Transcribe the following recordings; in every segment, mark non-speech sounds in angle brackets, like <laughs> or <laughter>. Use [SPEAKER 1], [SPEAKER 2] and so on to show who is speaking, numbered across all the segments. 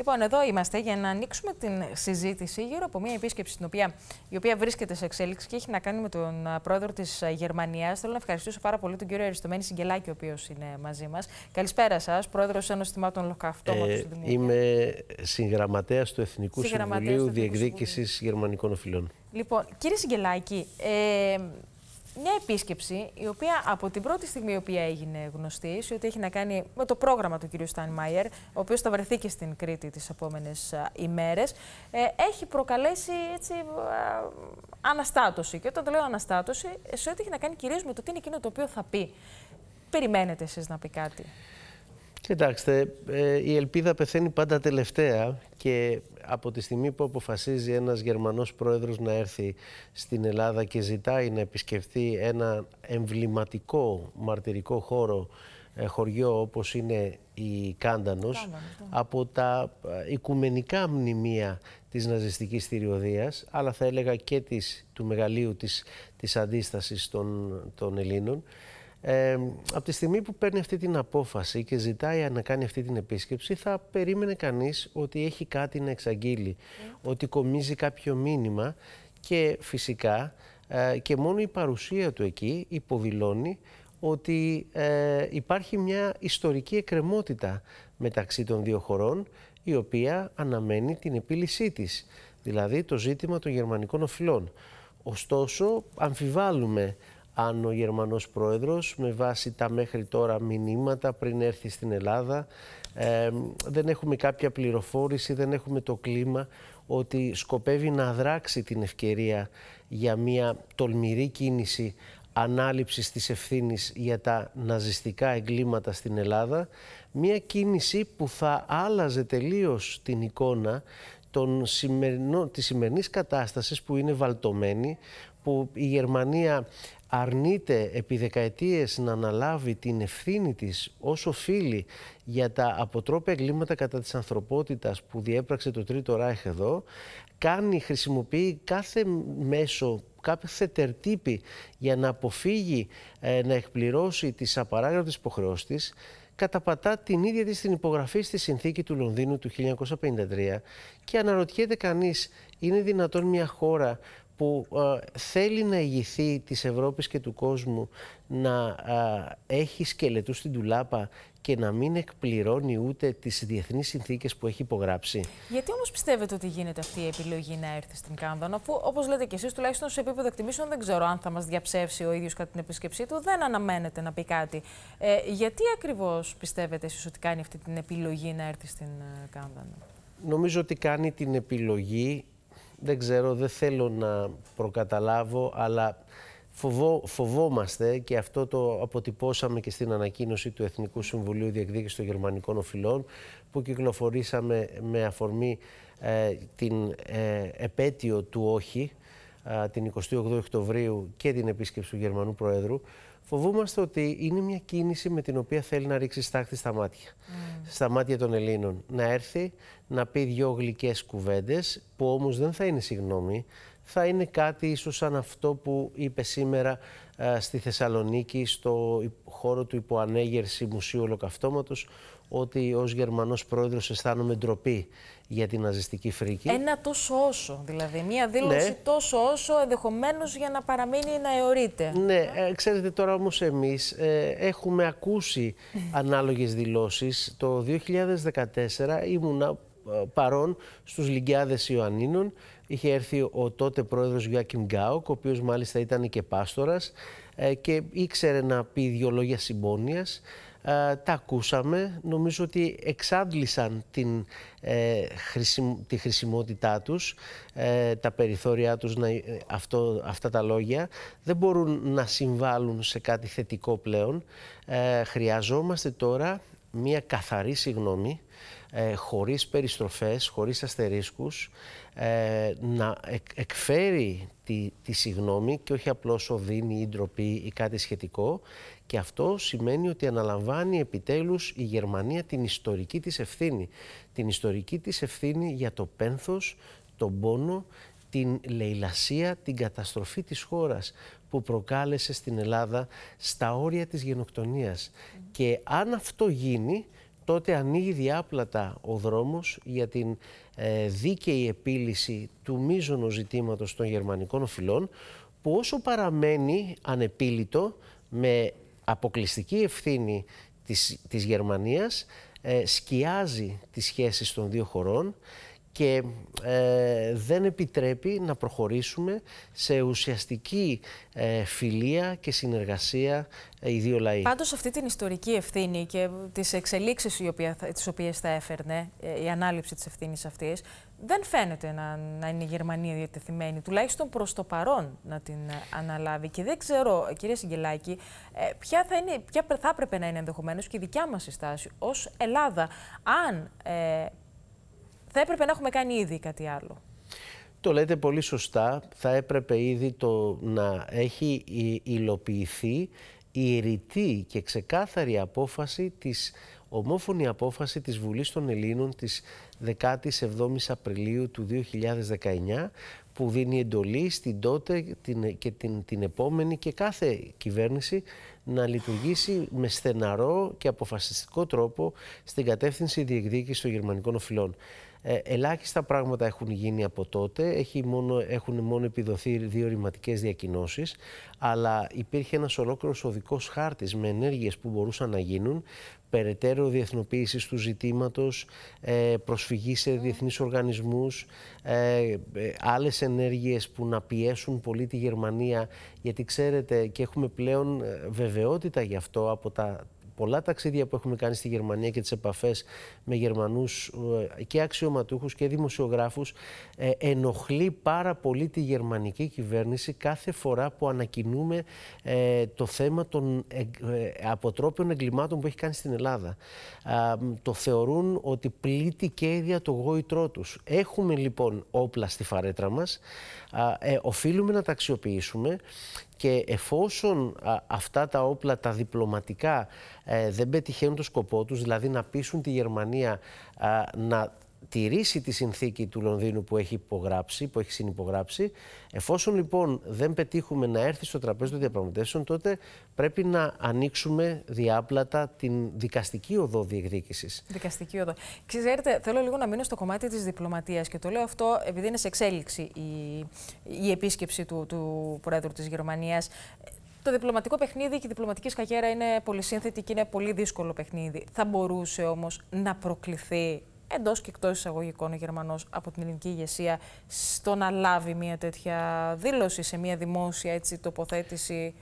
[SPEAKER 1] Λοιπόν, εδώ είμαστε για να ανοίξουμε την συζήτηση γύρω από μια επίσκεψη την οποία, η οποία βρίσκεται σε εξέλιξη και έχει να κάνει με τον πρόεδρο της Γερμανίας. Θέλω να ευχαριστήσω πάρα πολύ τον κύριο Αριστομένη Σιγκελάκη, ο οποίος είναι μαζί μας. Καλησπέρα σας, πρόεδρος ενό Λοκαυτώματο ε,
[SPEAKER 2] Είμαι συγγραμματέας του Εθνικού Συμβουλίου Διεκδίκησης Γερμανικών Οφειλών.
[SPEAKER 1] Λοιπόν, κύριε Σιγκελάκη, ε, μια επίσκεψη η οποία από την πρώτη στιγμή η οποία έγινε γνωστή, σε ό,τι έχει να κάνει με το πρόγραμμα του κ. Στάνμαϊερ, ο οποίος θα βρεθεί και στην Κρήτη τις επόμενες ημέρες, ε, έχει προκαλέσει έτσι, αναστάτωση. Και όταν το λέω αναστάτωση, σε ό,τι έχει να κάνει κυρίως με το τι είναι εκείνο το οποίο θα πει. Περιμένετε εσείς να πει κάτι.
[SPEAKER 2] Κοιτάξτε, ε, η ελπίδα πεθαίνει πάντα τελευταία και από τη στιγμή που αποφασίζει ένας Γερμανός πρόεδρος να έρθει στην Ελλάδα και ζητάει να επισκεφθεί ένα εμβληματικό μαρτυρικό χώρο ε, χωριό όπως είναι η Κάντανος ναι. από τα ε, οικουμενικά μνημεία της ναζιστικής θηριωδίας αλλά θα έλεγα και της, του μεγαλείου της, της αντίστασης των, των Ελλήνων ε, από τη στιγμή που παίρνει αυτή την απόφαση και ζητάει να κάνει αυτή την επίσκεψη, θα περίμενε κανείς ότι έχει κάτι να εξαγγείλει, ναι. ότι κομίζει κάποιο μήνυμα και φυσικά ε, και μόνο η παρουσία του εκεί υποδηλώνει ότι ε, υπάρχει μια ιστορική εκκρεμότητα μεταξύ των δύο χωρών, η οποία αναμένει την επίλυσή της, δηλαδή το ζήτημα των γερμανικών οφειλών. Ωστόσο, αμφιβάλλουμε αν ο Γερμανός Πρόεδρος με βάση τα μέχρι τώρα μηνύματα πριν έρθει στην Ελλάδα ε, δεν έχουμε κάποια πληροφόρηση, δεν έχουμε το κλίμα ότι σκοπεύει να δράξει την ευκαιρία για μια τολμηρή κίνηση ανάληψης της ευθύνης για τα ναζιστικά εγκλήματα στην Ελλάδα, μια κίνηση που θα άλλαζε τελείως την εικόνα των σημερινό, της σημερινής κατάστασης που είναι βαλτωμένη, που η Γερμανία αρνείται επί δεκαετίες να αναλάβει την ευθύνη της ως οφείλει για τα αποτρόπια εγκλήματα κατά της ανθρωπότητας που διέπραξε το Τρίτο Ράιχ εδώ, κάνει, χρησιμοποιεί κάθε μέσο, κάθε τερτύπη για να αποφύγει ε, να εκπληρώσει τις απαράγραφες υποχρεώσεις της, καταπατά την ίδια της την υπογραφή στη συνθήκη του Λονδίνου του 1953 και αναρωτιέται κανείς, είναι δυνατόν μια χώρα που ε, θέλει να ηγηθεί της Ευρώπης και του κόσμου να ε, έχει σκελετούς στην τουλάπα και να μην εκπληρώνει ούτε τις διεθνείς συνθήκες που έχει υπογράψει.
[SPEAKER 1] Γιατί όμως πιστεύετε ότι γίνεται αυτή η επιλογή να έρθει στην Κάνδον, αφού όπως λέτε και εσείς τουλάχιστον σε επίπεδο εκτιμήσεων δεν ξέρω αν θα μας διαψεύσει ο ίδιος κατά την επίσκεψή του, δεν αναμένεται να πει κάτι. Ε, γιατί ακριβώς πιστεύετε εσείς ότι κάνει αυτή την επιλογή να έρθει στην Κάνδον.
[SPEAKER 2] Νομίζω ότι κάνει την επιλογή δεν ξέρω, δεν θέλω να προκαταλάβω, αλλά φοβόμαστε και αυτό το αποτυπώσαμε και στην ανακοίνωση του Εθνικού Συμβουλίου Διεκδίκησης των Γερμανικών Οφειλών που κυκλοφορήσαμε με αφορμή ε, την ε, επέτειο του όχι, ε, την 28 Οκτωβρίου και την επίσκεψη του Γερμανού Προέδρου Φοβούμαστε ότι είναι μια κίνηση με την οποία θέλει να ρίξει στάχτη στα μάτια. Mm. Στα μάτια των Ελλήνων. Να έρθει να πει δυο γλυκές κουβέντες, που όμως δεν θα είναι συγγνώμη. Θα είναι κάτι ίσως σαν αυτό που είπε σήμερα ε, στη Θεσσαλονίκη, στο χώρο του υποανέγερση Μουσείου Ολοκαυτώματος, ότι ως Γερμανός πρόεδρος αισθάνομαι ντροπή για την ναζιστική φρίκη.
[SPEAKER 1] Ένα τόσο όσο, δηλαδή. Μία δήλωση ναι. τόσο όσο ενδεχομένως για να παραμείνει να αιωρείται.
[SPEAKER 2] Ναι, ε, ξέρετε τώρα όμως εμείς ε, έχουμε ακούσει <laughs> ανάλογες δηλώσεις. Το 2014 ήμουνα ε, παρόν στους Λιγκιάδες Ιωαννίνων. Είχε έρθει ο τότε πρόεδρος Γιουάκιμ Γκάουκ, ο οποίος μάλιστα ήταν και πάστορας και ήξερε να πει δύο λόγια συμπόνιας. Ε, τα ακούσαμε. Νομίζω ότι εξάντλησαν την, ε, τη χρησιμότητά τους, ε, τα περιθώρια τους, να, αυτό, αυτά τα λόγια. Δεν μπορούν να συμβάλλουν σε κάτι θετικό πλέον. χρειαζόμαστε τώρα μια καθαρή συγγνώμη, ε, χωρίς περιστροφές, χωρίς αστερίσκους, ε, να εκφέρει τη, τη συγγνώμη και όχι απλώς οδύνη ή ντροπή ή κάτι σχετικό. Και αυτό σημαίνει ότι αναλαμβάνει επιτέλους η Γερμανία την ιστορική της ευθύνη. Την ιστορική της ευθύνη για το πένθος, τον πόνο, την λαιλασία, την καταστροφή της χώρας που προκάλεσε στην Ελλάδα στα όρια της γενοκτονίας. Και αν αυτό γίνει, τότε ανοίγει διάπλατα ο δρόμος για την ε, δίκαιη επίλυση του μείζωνο ζητήματος των γερμανικών οφειλών, που όσο παραμένει ανεπίλητο με αποκλειστική ευθύνη της, της Γερμανίας, ε, σκιάζει τις σχέσεις των δύο χωρών, και ε, δεν επιτρέπει να προχωρήσουμε σε ουσιαστική ε, φιλία και συνεργασία ε, οι δύο λαοί. Πάντως
[SPEAKER 1] αυτή την ιστορική ευθύνη και τις εξελίξεις οποία, τις οποίες θα έφερνε ε, η ανάληψη της ευθύνης αυτής δεν φαίνεται να, να είναι η Γερμανία διατεθειμένη, τουλάχιστον προς το παρόν να την αναλάβει. Και δεν ξέρω, κυρία Συγγελάκη, ποια θα, ποια θα έπρεπε να είναι ενδεχομένως και η δικιά μας η στάση ως Ελλάδα, αν θα έπρεπε να έχουμε κάνει ήδη κάτι άλλο.
[SPEAKER 2] Το λέτε πολύ σωστά. Θα έπρεπε ήδη το να έχει υλοποιηθεί η ρητή και ξεκάθαρη απόφαση της ομόφωνη απόφαση της Βουλής των Ελλήνων της 17ης Απριλίου του 2019 που δίνει εντολή στην τότε την, και την, την επόμενη και κάθε κυβέρνηση να λειτουργήσει με στεναρό και αποφασιστικό τρόπο στην κατεύθυνση διεκδίκησης των γερμανικών οφειλών. Ε, ελάχιστα πράγματα έχουν γίνει από τότε. Έχει μόνο, έχουν μόνο επιδοθεί δύο ρηματικές διακοινώσεις. Αλλά υπήρχε ένας ολόκληρος οδικός χάρτης με ενέργειες που μπορούσαν να γίνουν. Περαιτέρω διεθνοποίηση του ζητήματος, ε, προσφυγή σε διεθνείς οργανισμούς, ε, άλλες ενέργειες που να πιέσουν πολύ τη Γερμανία. Γιατί ξέρετε, και έχουμε πλέον βεβαιότητα γι' αυτό από τα πολλά ταξίδια που έχουμε κάνει στη Γερμανία και τις επαφές με Γερμανούς ε, και αξιωματούχους και δημοσιογράφους ε, ενοχλεί πάρα πολύ τη γερμανική κυβέρνηση κάθε φορά που ανακοινούμε ε, το θέμα των αποτρόπιων εγκλημάτων που έχει κάνει στην Ελλάδα. Το θεωρούν ότι πλήττει και ίδια το γόητρό τους. Έχουμε λοιπόν όπλα στη φαρέτρα μας, οφείλουμε να τα αξιοποιήσουμε και εφόσον αυτά τα όπλα τα διπλωματικά ε, δεν πετυχαίνουν το σκοπό τους, δηλαδή να πείσουν τη Γερμανία να τηρήσει τη συνθήκη του Λονδίνου που έχει υπογράψει, που έχει συνυπογράψει. Εφόσον λοιπόν δεν πετύχουμε να έρθει στο τραπέζι των διαπραγματεύσεων, τότε πρέπει να ανοίξουμε διάπλατα την δικαστική οδό διεκδίκησης.
[SPEAKER 1] Δικαστική οδό. Ξέρετε, θέλω λίγο να μείνω στο κομμάτι της διπλωματίας και το λέω αυτό επειδή είναι σε εξέλιξη η, η επίσκεψη του, του Πρόεδρου της Γερμανίας. Το διπλωματικό παιχνίδι και η διπλωματική σκαγέρα είναι πολύ σύνθετη και είναι πολύ δύσκολο παιχνίδι. Θα μπορούσε όμως να προκληθεί εντός και εκτός εισαγωγικών ο Γερμανός από την ελληνική ηγεσία στο να λάβει μια τέτοια δήλωση σε μια δημόσια έτσι, τοποθέτηση.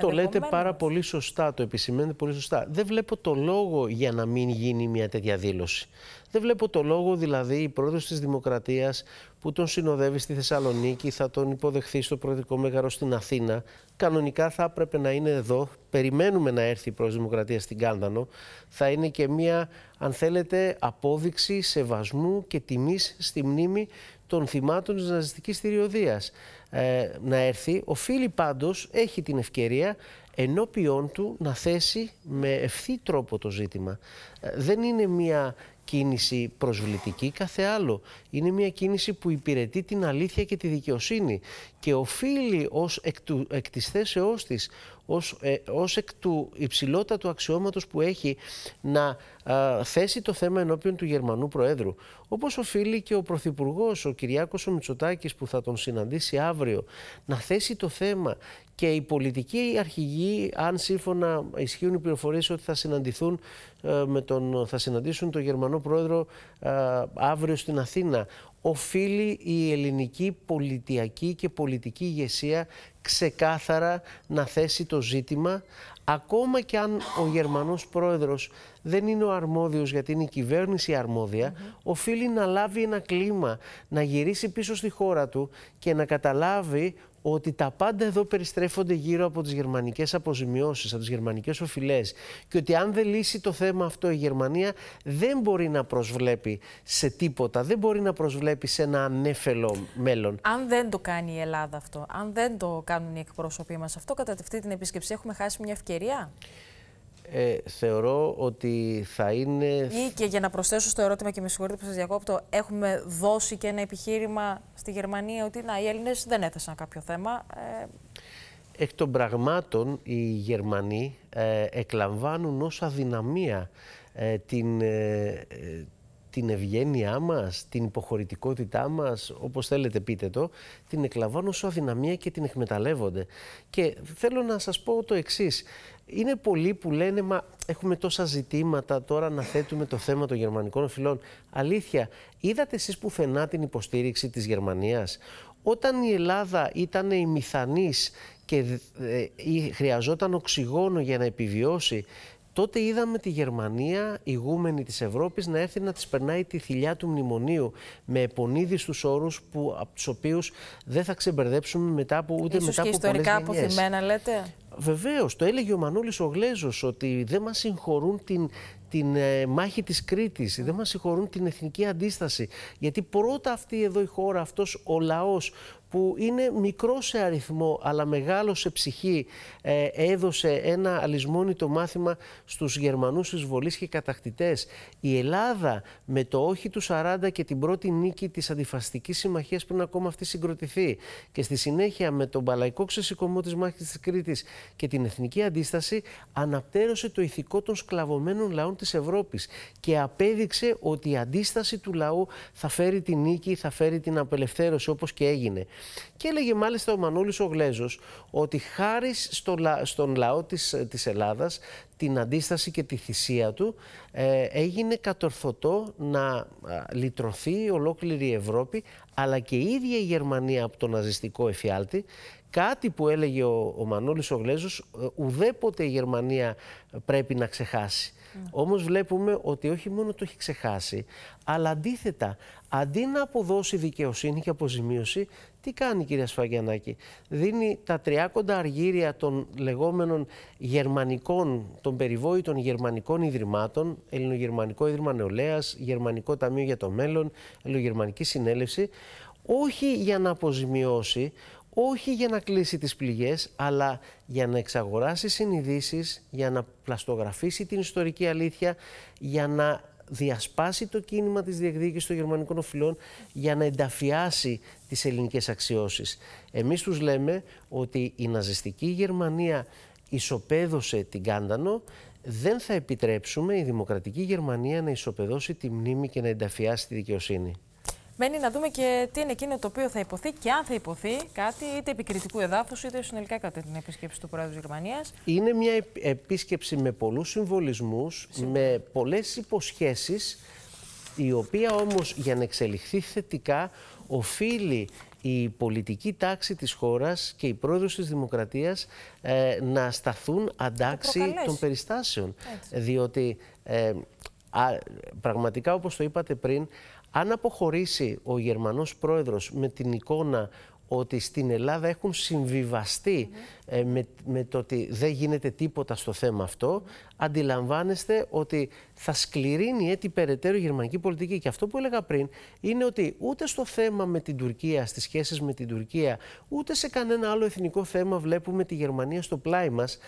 [SPEAKER 1] Το λέτε πάρα
[SPEAKER 2] πολύ σωστά, το επισημαίνετε πολύ σωστά. Δεν βλέπω το λόγο για να μην γίνει μια τέτοια δήλωση. Δεν βλέπω το λόγο δηλαδή η πρόεδρος της Δημοκρατίας που τον συνοδεύει στη Θεσσαλονίκη, θα τον υποδεχθεί στο προεδρικό μέγαρο στην Αθήνα. Κανονικά θα έπρεπε να είναι εδώ. Περιμένουμε να έρθει η πρόεδρος Δημοκρατίας στην Κάντανο. Θα είναι και μια, αν θέλετε, απόδειξη σεβασμού και τιμής στη μνήμη των θυμάτων της ναζιστικής θηριωδίας ε, να έρθει. Ο Φίλη πάντως έχει την ευκαιρία ενώπιόν του να θέσει με ευθύ τρόπο το ζήτημα. Ε, δεν είναι μια κίνηση προσβλητική, κάθε άλλο. Είναι μια κίνηση που υπηρετεί την αλήθεια και τη δικαιοσύνη και οφείλει ως εκ, του, εκ της θέσεώς της, ως, ε, ως εκ του υψηλότατου αξιώματος που έχει να θέσει το θέμα ενώπιον του Γερμανού Προέδρου. Όπως οφείλει και ο Πρωθυπουργός, ο Κυριάκος ο Μητσοτάκης που θα τον συναντήσει αύριο, να θέσει το θέμα και οι πολιτικοί αρχηγοί, αν σύμφωνα ισχύουν οι πληροφορίες ότι θα συναντηθούν ε, με τον, θα συναντήσουν τον Γερμανό Πρόεδρο ε, αύριο στην Αθήνα. Οφείλει η ελληνική πολιτιακή και πολιτική ηγεσία ξεκάθαρα να θέσει το ζήτημα ακόμα και αν ο Γερμανός πρόεδρος δεν είναι ο αρμόδιος γιατί είναι η κυβέρνηση αρμόδια, οφείλει να λάβει ένα κλίμα, να γυρίσει πίσω στη χώρα του και να καταλάβει ότι τα πάντα εδώ περιστρέφονται γύρω από τις γερμανικές αποζημιώσεις, από τις γερμανικές οφειλές και ότι αν δεν λύσει το θέμα αυτό η Γερμανία δεν μπορεί να προσβλέπει σε τίποτα, δεν μπορεί να προσβλέπει σε ένα ανέφελο μέλλον.
[SPEAKER 1] Αν δεν το κάνει η Ελλάδα αυτό, αν δεν το κάνουν οι εκπρόσωποι μας αυτό, κατά αυτή την επίσκεψη έχουμε χάσει μια ευκαιρία
[SPEAKER 2] ε, θεωρώ ότι θα είναι. ή
[SPEAKER 1] και για να προσθέσω στο ερώτημα και με συγχωρείτε που σας διακόπτω, έχουμε δώσει και ένα επιχείρημα στη Γερμανία ότι να, οι Έλληνες δεν έθεσαν κάποιο θέμα. Ε...
[SPEAKER 2] Εκ των πραγμάτων, οι Γερμανοί ε, εκλαμβάνουν ως αδυναμία ε, την, ε, την ευγένειά μας, την υποχωρητικότητά μας, όπως θέλετε πείτε το, την εκλαμβάνουν ως αδυναμία και την εκμεταλλεύονται. Και θέλω να σας πω το εξής είναι πολλοί που λένε μα έχουμε τόσα ζητήματα τώρα να θέτουμε το θέμα των γερμανικών φιλών Αλήθεια, είδατε εσείς πουθενά την υποστήριξη της Γερμανίας. Όταν η Ελλάδα ήταν η μηθανής και ε, χρειαζόταν οξυγόνο για να επιβιώσει, τότε είδαμε τη Γερμανία, ηγούμενη της Ευρώπης, να έρθει να της περνάει τη θηλιά του μνημονίου με επονίδιστους όρους που, από τους οποίους δεν θα ξεμπερδέψουμε μετά από ούτε Ίσως μετά και ιστορικά αποθυμένα λέτε. Βεβαίως, το έλεγε ο Μανώλης ο ότι δεν μας συγχωρούν την, την ε, μάχη της Κρήτης, δεν μας συγχωρούν την εθνική αντίσταση. Γιατί πρώτα αυτή εδώ η χώρα, αυτός ο λαός που είναι μικρό σε αριθμό αλλά μεγάλο σε ψυχή ε, έδωσε ένα αλυσμόνητο μάθημα στους Γερμανούς εισβολείς και κατακτητές. Η Ελλάδα με το όχι του 40 και την πρώτη νίκη της αντιφαστικής συμμαχίας πριν ακόμα αυτή συγκροτηθεί και στη συνέχεια με τον παλαϊκό ξεσηκωμό της μάχης της Κρήτης και την εθνική αντίσταση αναπτέρωσε το ηθικό των σκλαβωμένων λαών της Ευρώπης και απέδειξε ότι η αντίσταση του λαού θα φέρει την νίκη, θα φέρει την απελευθέρωση όπως και έγινε. Και έλεγε μάλιστα ο Μανούλης ο Γλέζος ότι χάρη στον λαό της, της Ελλάδας την αντίσταση και τη θυσία του ε, έγινε κατορθωτό να λυτρωθεί η ολόκληρη η Ευρώπη αλλά και η ίδια η Γερμανία από το ναζιστικό εφιάλτη κάτι που έλεγε ο, ο Μανώλης ο Γλέζος, ε, ουδέποτε η Γερμανία πρέπει να ξεχάσει. Ναι. Όμως βλέπουμε ότι όχι μόνο το έχει ξεχάσει, αλλά αντίθετα, αντί να αποδώσει δικαιοσύνη και αποζημίωση, τι κάνει η κυρία Σφαγιανάκη. Δίνει τα 30 αργύρια των λεγόμενων γερμανικών, των περιβόητων γερμανικών ιδρυμάτων, Ελληνογερμανικό Ίδρυμα Νεολαίας, Γερμανικό Ταμείο για το Μέλλον, Ελληνογερμανική Συνέλευση, όχι για να αποζημιώσει, όχι για να κλείσει τις πληγές, αλλά για να εξαγοράσει συνειδήσεις, για να πλαστογραφήσει την ιστορική αλήθεια, για να διασπάσει το κίνημα της διεκδίκησης των γερμανικών οφειλών, για να ενταφιάσει τις ελληνικές αξιώσεις. Εμείς τους λέμε ότι η ναζιστική Γερμανία ισοπαίδωσε την Κάντανο, δεν θα επιτρέψουμε η δημοκρατική Γερμανία να ισοπεδώσει τη μνήμη και να ενταφιάσει τη δικαιοσύνη.
[SPEAKER 1] Μένει να δούμε και τι είναι εκείνο το οποίο θα υποθεί και αν θα υποθεί κάτι είτε επικριτικού εδάφους είτε συνολικά κατά την επίσκεψη του Πρόεδρου Γερμανίας.
[SPEAKER 2] Είναι μια επίσκεψη με πολλούς συμβολισμούς, με πολλές υποσχέσεις, η οποία όμως για να εξελιχθεί θετικά οφείλει η πολιτική τάξη της χώρας και η πρόεδρος της Δημοκρατίας ε, να σταθούν αντάξει των περιστάσεων. Έτσι. Διότι ε, α, πραγματικά όπως το είπατε πριν, αν αποχωρήσει ο Γερμανός πρόεδρος με την εικόνα ότι στην Ελλάδα έχουν συμβιβαστεί ε, με, με το ότι δεν γίνεται τίποτα στο θέμα αυτό, αντιλαμβάνεστε ότι θα σκληρύνει έτσι περαιτέρω η γερμανική πολιτική. Και αυτό που έλεγα πριν είναι ότι ούτε στο θέμα με την Τουρκία, στις σχέσεις με την Τουρκία, ούτε σε κανένα άλλο εθνικό θέμα βλέπουμε τη Γερμανία στο πλάι μας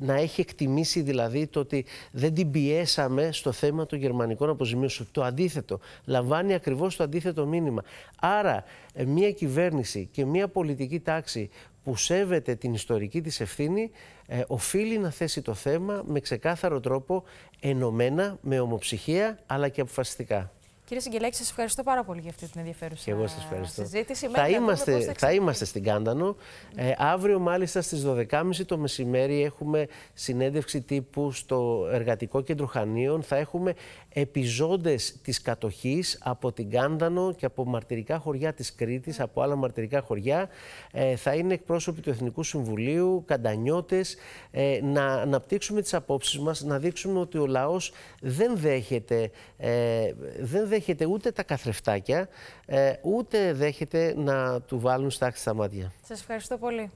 [SPEAKER 2] να έχει εκτιμήσει δηλαδή το ότι δεν την πιέσαμε στο θέμα των γερμανικών αποζημίωσεων. Το αντίθετο. Λαμβάνει ακριβώς το αντίθετο μήνυμα. Άρα, ε, μια κυβέρνηση και μια πολιτική τάξη που σέβεται την ιστορική της ευθύνη ε, οφείλει να θέσει το θέμα με ξεκάθαρο τρόπο ενωμένα, με ομοψυχία αλλά και αποφασιστικά.
[SPEAKER 1] Κύριε Συγγελέκη, σας ευχαριστώ πάρα πολύ για αυτή την ενδιαφέρουσα και
[SPEAKER 2] εγώ σας ευχαριστώ. συζήτηση. Θα είμαστε, θα, είμαστε στην Κάντανο. Ε, αύριο, μάλιστα στις 12.30 το μεσημέρι, έχουμε συνέντευξη τύπου στο Εργατικό Κέντρο Χανίων. Θα έχουμε επιζώντες της κατοχής από την Κάντανο και από μαρτυρικά χωριά της Κρήτης, από άλλα μαρτυρικά χωριά. Ε, θα είναι εκπρόσωποι του Εθνικού Συμβουλίου, καντανιώτες, ε, να αναπτύξουμε τις απόψεις μας, να δείξουμε ότι ο λαός δεν δέχεται. Ε, δεν δέχεται δέχεται ούτε τα καθρεφτάκια, ε, ούτε δέχεται να του βάλουν στάξη στα μάτια.
[SPEAKER 1] Σας ευχαριστώ πολύ.